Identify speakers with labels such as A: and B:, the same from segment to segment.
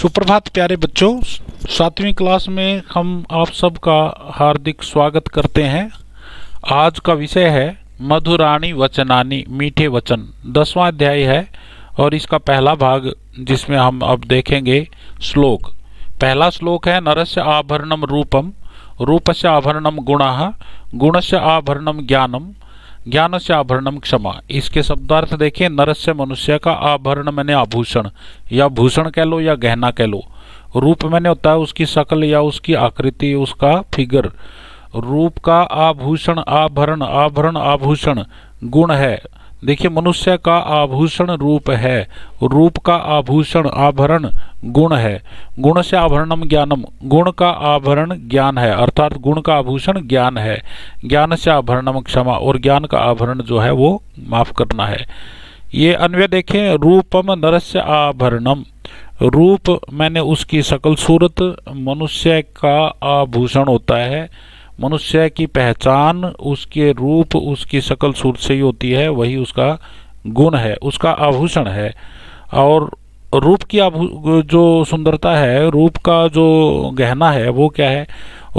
A: सुप्रभात प्यारे बच्चों सातवीं क्लास में हम आप सबका हार्दिक स्वागत करते हैं आज का विषय है मधुराणी वचनानी मीठे वचन दसवां अध्याय है और इसका पहला भाग जिसमें हम अब देखेंगे श्लोक पहला श्लोक है नरस्य आभरणम रूपम रूपस्य आभरणम गुण गुणस्य आभरणम ज्ञानम ज्ञान से आभरणम क्षमा इसके शब्दार्थ देखें नरस्य से मनुष्य का आभरण मैंने आभूषण या भूषण कह लो या गहना कह लो रूप मैंने होता है उसकी शक्ल या उसकी आकृति उसका फिगर रूप का आभूषण आभरण आभरण आभूषण गुण है देखिए मनुष्य का आभूषण रूप है रूप का आभूषण आभरण गुण है गुण से आभरणम ज्ञानम गुण का आभरण ज्ञान है अर्थात गुण का आभूषण ज्ञान है ज्ञान से आभरणम क्षमा और ज्ञान का आभरण जो है वो माफ करना है ये अन्वय देखें रूपम नरस्य आभरणम रूप मैंने उसकी सकल सूरत मनुष्य का आभूषण होता है मनुष्य की पहचान उसके रूप उसकी सकल सूरत से ही होती है वही उसका गुण है उसका आभूषण है और रूप की जो सुंदरता है रूप का जो गहना है वो क्या है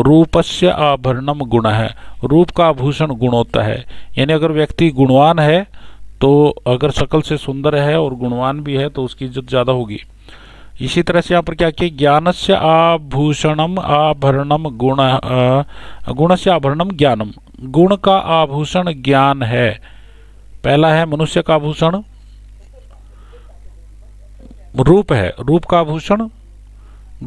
A: रूपस्य आभरणम गुण है रूप का आभूषण गुण होता है यानी अगर व्यक्ति गुणवान है तो अगर सकल से सुंदर है और गुणवान भी है तो उसकी इज्जत ज़्यादा होगी इसी तरह से यहाँ पर क्या किया ज्ञान से आभूषणम आभरणम गुण गुण से आभरणम ज्ञानम गुण का आभूषण ज्ञान है पहला है मनुष्य का आभूषण रूप है रूप का आभूषण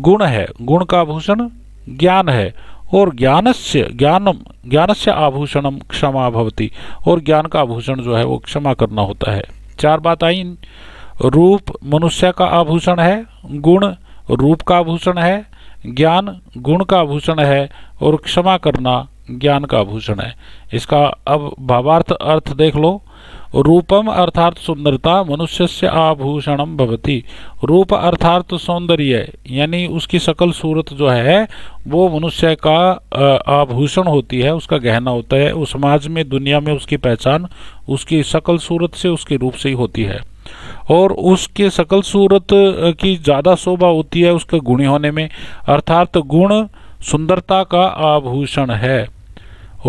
A: गुण है गुण का आभूषण ज्ञान है और ज्ञान से ज्ञानम ज्ञान से आभूषणम क्षमा भवती और ज्ञान का आभूषण जो है वो क्षमा करना होता है चार बात आई रूप मनुष्य का आभूषण है गुण रूप का आभूषण है ज्ञान गुण का आभूषण है और क्षमा करना ज्ञान का आभूषण है इसका अब भावार्थ अर्थ देख लो रूपम अर्थात सुंदरता मनुष्य से आभूषणम भवती रूप अर्थात सौंदर्य यानी उसकी सकल सूरत जो है वो मनुष्य का आभूषण होती है उसका गहना होता है उस समाज में दुनिया में उसकी पहचान उसकी सकल सूरत से उसके रूप से ही होती है और उसके सकल सूरत की ज़्यादा शोभा होती है उसके गुणी होने में अर्थात गुण सुंदरता का आभूषण है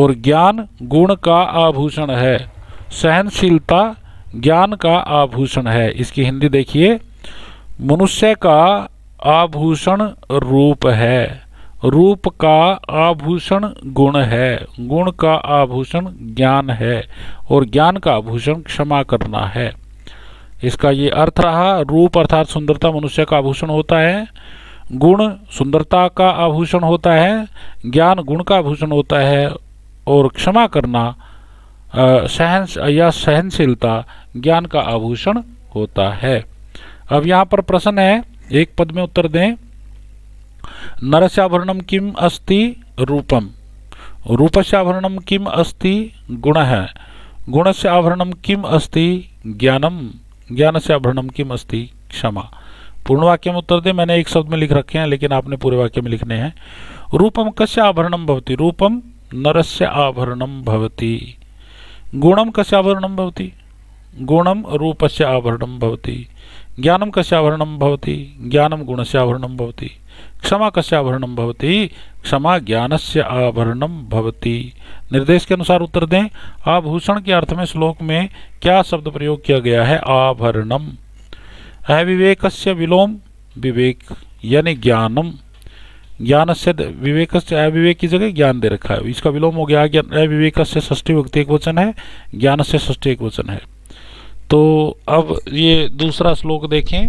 A: और ज्ञान गुण का आभूषण है सहनशीलता ज्ञान का आभूषण है इसकी हिंदी देखिए मनुष्य का आभूषण रूप है रूप का आभूषण गुण है गुण का आभूषण ज्ञान है और ज्ञान का आभूषण क्षमा करना है इसका ये अर्थ रहा रूप अर्थात सुंदरता मनुष्य का आभूषण होता है गुण सुंदरता का आभूषण होता है ज्ञान गुण का आभूषण होता है और क्षमा करना सहन या सहनशीलता ज्ञान का आभूषण होता है अब यहाँ पर प्रश्न है एक पद में उत्तर दें नरस्याभरणम किम अस्ति रूपम रूपस्याभरणम किम अस्ति गुण है आभरणम किम अस्ति ज्ञानम ज्ञान से अभ्रणम की मस्ती क्षमा पूर्ण वाक्य में उत्तर दे मैंने एक शब्द में लिख रखे हैं लेकिन आपने पूरे वाक्य में लिखने हैं रूपम कस्य आभरणम भवती रूपम नरस्य आभरणम भवती गुणम कस्य आभरणम भवती गुणम रूपस्य आभरणम भवती ज्ञानम कस्य आभरणम भवती ज्ञानम गुणस्य आभरणम भवती क्षमा कस्य आभरणम भवती क्षमा ज्ञान से आभरणम भवती निर्देश के अनुसार उत्तर दें आभूषण के अर्थ में श्लोक में क्या शब्द प्रयोग किया गया है आभरणम अविवेक विलोम विवेक यानी ज्ञानम ज्ञान से विवेक से अविवेक की जगह ज्ञान दे रखा है इसका विलोम हो गया अविवेक से ष्ठी व्यक्ति एक वचन है ज्ञान से ष्ठी एक वचन है तो अब ये दूसरा श्लोक देखें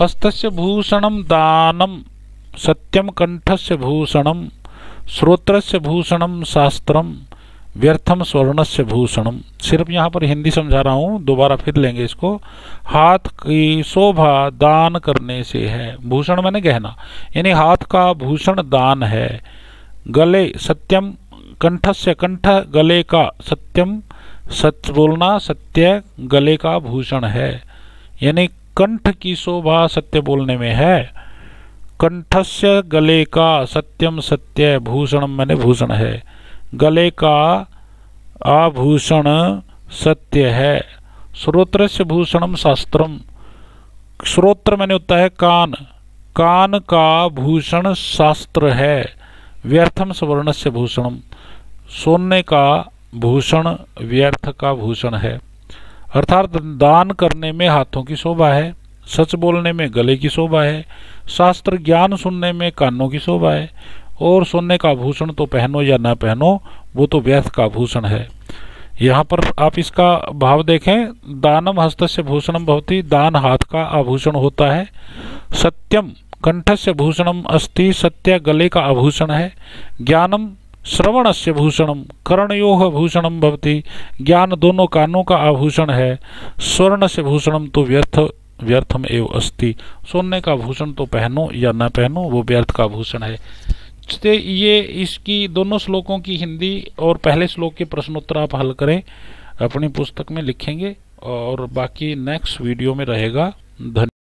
A: हस्तस्य भूषणम दानम सत्यम कंठस्य भूषणम से भूषणम शास्त्रम व्यर्थम स्वर्ण से भूषणम सिर्फ यहाँ पर हिंदी समझा रहा हूँ दोबारा फिर लेंगे इसको हाथ की शोभा दान करने से है भूषण मैंने गहना यानी हाथ का भूषण दान है गले सत्यम कंठ से कंठ गले का सत्यम सच बोलना सत्य गले का भूषण है यानी कंठ की शोभा सत्य बोलने में है कंठस्य गले का सत्यम सत्य भूषण मैंने भूषण है गले का आभूषण सत्य है श्रोत्र से भूषणम शास्त्रम श्रोत्र मैंने होता है कान कान का भूषण शास्त्र है व्यर्थम स्वर्ण से भूषणम सोने का भूषण व्यर्थ का भूषण है अर्थात दान करने में हाथों की शोभा है सच बोलने में गले की शोभा है शास्त्र ज्ञान सुनने में कानों की शोभा है और सोने का भूषण तो पहनो या ना पहनो वो तो व्यर्थ का भूषण है यहाँ पर आप इसका भाव देखें दानम हस्त से भूषणम भवती दान हाथ का आभूषण होता है सत्यम कंठ से भूषणम अस्थि सत्य गले का आभूषण है ज्ञानम श्रवण से भूषणम कर्णयोह भूषणम भवती ज्ञान दोनों कानों का आभूषण है स्वर्ण से भूषणम तो व्यर्थ व्यर्थम एव अस्थि सोने का भूषण तो पहनो या न पहनो वो व्यर्थ का भूषण है ये इसकी दोनों श्लोकों की हिंदी और पहले श्लोक के प्रश्नोत्तर आप हल करें अपनी पुस्तक में लिखेंगे और बाकी नेक्स्ट वीडियो में रहेगा धन्यवाद